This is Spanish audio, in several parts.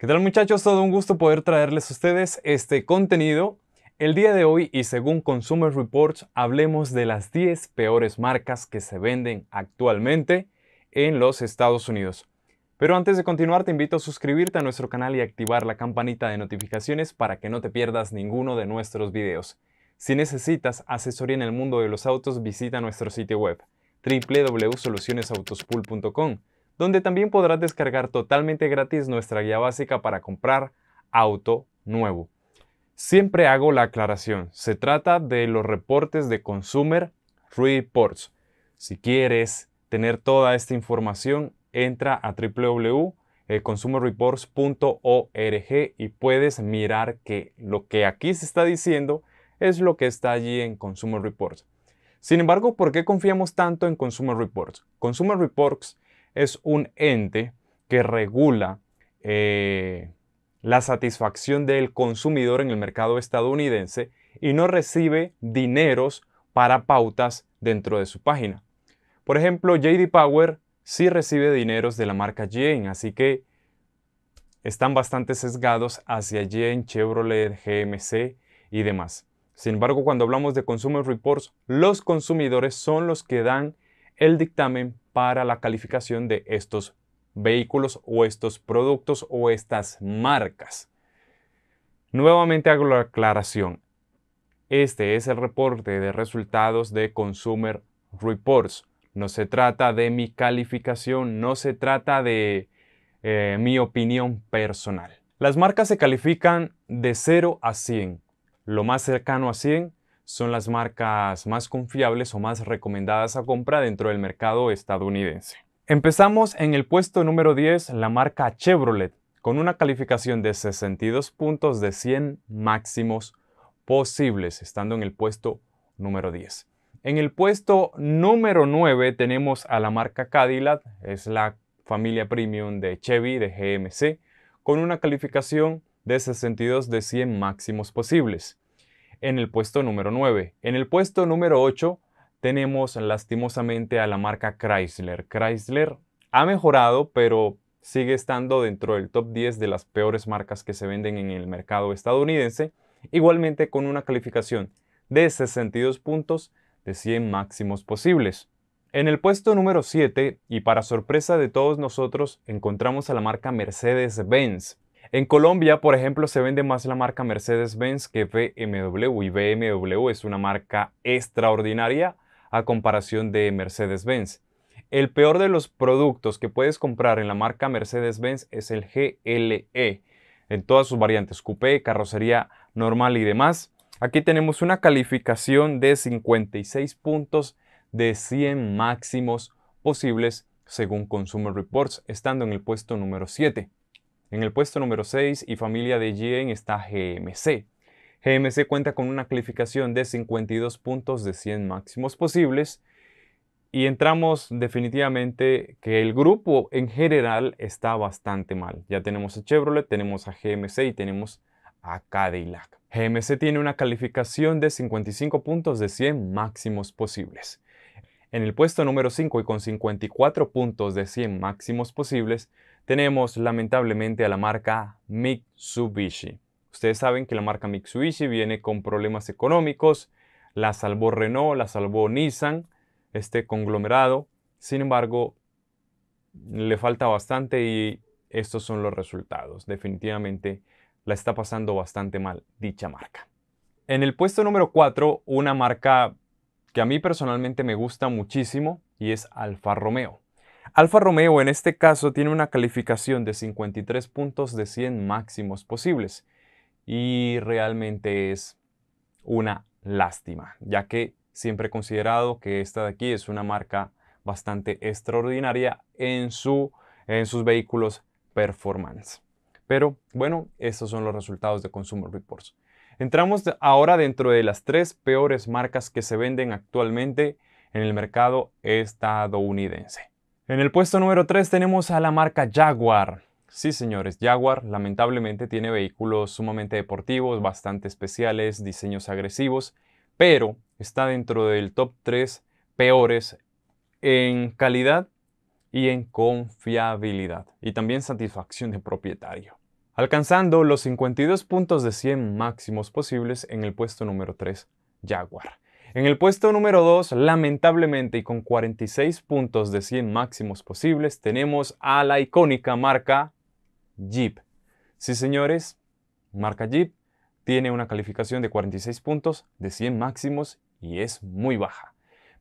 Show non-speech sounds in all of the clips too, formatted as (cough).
¿Qué tal muchachos? Todo un gusto poder traerles a ustedes este contenido. El día de hoy y según Consumer Reports hablemos de las 10 peores marcas que se venden actualmente en los Estados Unidos. Pero antes de continuar te invito a suscribirte a nuestro canal y activar la campanita de notificaciones para que no te pierdas ninguno de nuestros videos. Si necesitas asesoría en el mundo de los autos visita nuestro sitio web www.solucionesautospool.com donde también podrás descargar totalmente gratis nuestra guía básica para comprar auto nuevo. Siempre hago la aclaración, se trata de los reportes de Consumer Reports. Si quieres tener toda esta información, entra a www.consumerreports.org y puedes mirar que lo que aquí se está diciendo es lo que está allí en Consumer Reports. Sin embargo, ¿por qué confiamos tanto en Consumer Reports? Consumer Reports es un ente que regula eh, la satisfacción del consumidor en el mercado estadounidense y no recibe dineros para pautas dentro de su página. Por ejemplo, JD Power sí recibe dineros de la marca Jane, así que están bastante sesgados hacia Jane, Chevrolet, GMC y demás. Sin embargo, cuando hablamos de Consumer Reports, los consumidores son los que dan el dictamen para la calificación de estos vehículos o estos productos o estas marcas. Nuevamente hago la aclaración. Este es el reporte de resultados de Consumer Reports. No se trata de mi calificación, no se trata de eh, mi opinión personal. Las marcas se califican de 0 a 100. Lo más cercano a 100 son las marcas más confiables o más recomendadas a compra dentro del mercado estadounidense. Empezamos en el puesto número 10, la marca Chevrolet, con una calificación de 62 puntos de 100 máximos posibles, estando en el puesto número 10. En el puesto número 9 tenemos a la marca Cadillac, es la familia premium de Chevy, de GMC, con una calificación de 62 de 100 máximos posibles en el puesto número 9. En el puesto número 8 tenemos lastimosamente a la marca Chrysler. Chrysler ha mejorado, pero sigue estando dentro del top 10 de las peores marcas que se venden en el mercado estadounidense, igualmente con una calificación de 62 puntos de 100 máximos posibles. En el puesto número 7, y para sorpresa de todos nosotros, encontramos a la marca Mercedes-Benz. En Colombia, por ejemplo, se vende más la marca Mercedes-Benz que BMW y BMW es una marca extraordinaria a comparación de Mercedes-Benz. El peor de los productos que puedes comprar en la marca Mercedes-Benz es el GLE, en todas sus variantes, coupé, carrocería normal y demás. Aquí tenemos una calificación de 56 puntos de 100 máximos posibles según Consumer Reports, estando en el puesto número 7. En el puesto número 6 y familia de GM está GMC. GMC cuenta con una calificación de 52 puntos de 100 máximos posibles y entramos definitivamente que el grupo en general está bastante mal. Ya tenemos a Chevrolet, tenemos a GMC y tenemos a Cadillac. GMC tiene una calificación de 55 puntos de 100 máximos posibles. En el puesto número 5 y con 54 puntos de 100 máximos posibles tenemos lamentablemente a la marca Mitsubishi. Ustedes saben que la marca Mitsubishi viene con problemas económicos, la salvó Renault, la salvó Nissan, este conglomerado. Sin embargo, le falta bastante y estos son los resultados. Definitivamente la está pasando bastante mal dicha marca. En el puesto número 4, una marca que a mí personalmente me gusta muchísimo y es Alfa Romeo. Alfa Romeo en este caso tiene una calificación de 53 puntos de 100 máximos posibles y realmente es una lástima, ya que siempre he considerado que esta de aquí es una marca bastante extraordinaria en, su, en sus vehículos performance. Pero bueno, estos son los resultados de Consumer Reports. Entramos ahora dentro de las tres peores marcas que se venden actualmente en el mercado estadounidense. En el puesto número 3 tenemos a la marca Jaguar. Sí, señores, Jaguar lamentablemente tiene vehículos sumamente deportivos, bastante especiales, diseños agresivos, pero está dentro del top 3 peores en calidad y en confiabilidad y también satisfacción de propietario, alcanzando los 52 puntos de 100 máximos posibles en el puesto número 3, Jaguar. En el puesto número 2, lamentablemente y con 46 puntos de 100 máximos posibles, tenemos a la icónica marca Jeep. Sí, señores, marca Jeep tiene una calificación de 46 puntos de 100 máximos y es muy baja.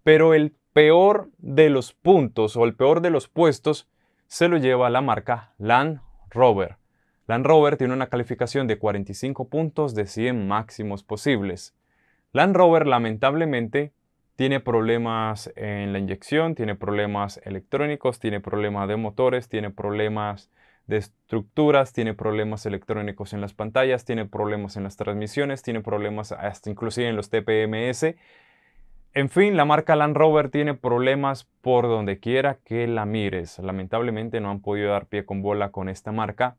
Pero el peor de los puntos o el peor de los puestos se lo lleva la marca Land Rover. Land Rover tiene una calificación de 45 puntos de 100 máximos posibles. Land Rover lamentablemente tiene problemas en la inyección, tiene problemas electrónicos, tiene problemas de motores, tiene problemas de estructuras, tiene problemas electrónicos en las pantallas, tiene problemas en las transmisiones, tiene problemas hasta inclusive en los TPMS. En fin, la marca Land Rover tiene problemas por donde quiera que la mires. Lamentablemente no han podido dar pie con bola con esta marca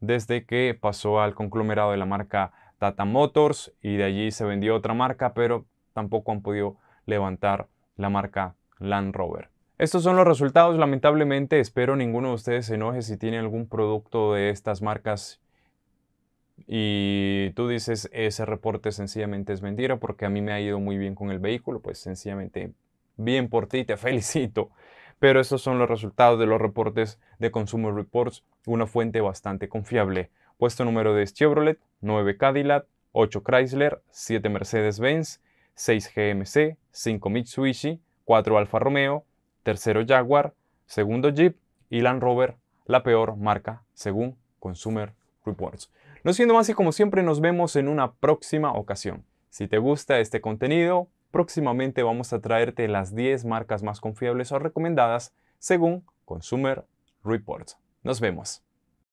desde que pasó al conglomerado de la marca Tata Motors y de allí se vendió otra marca, pero tampoco han podido levantar la marca Land Rover. Estos son los resultados, lamentablemente espero ninguno de ustedes se enoje si tiene algún producto de estas marcas y tú dices ese reporte sencillamente es mentira porque a mí me ha ido muy bien con el vehículo, pues sencillamente bien por ti, te (laughs) felicito. Pero estos son los resultados de los reportes de Consumer Reports, una fuente bastante confiable Puesto número de Chevrolet, 9 Cadillac, 8 Chrysler, 7 Mercedes-Benz, 6 GMC, 5 Mitsubishi, 4 Alfa Romeo, 3 Jaguar, 2 Jeep y Land Rover, la peor marca según Consumer Reports. No siendo más y como siempre nos vemos en una próxima ocasión. Si te gusta este contenido, próximamente vamos a traerte las 10 marcas más confiables o recomendadas según Consumer Reports. Nos vemos.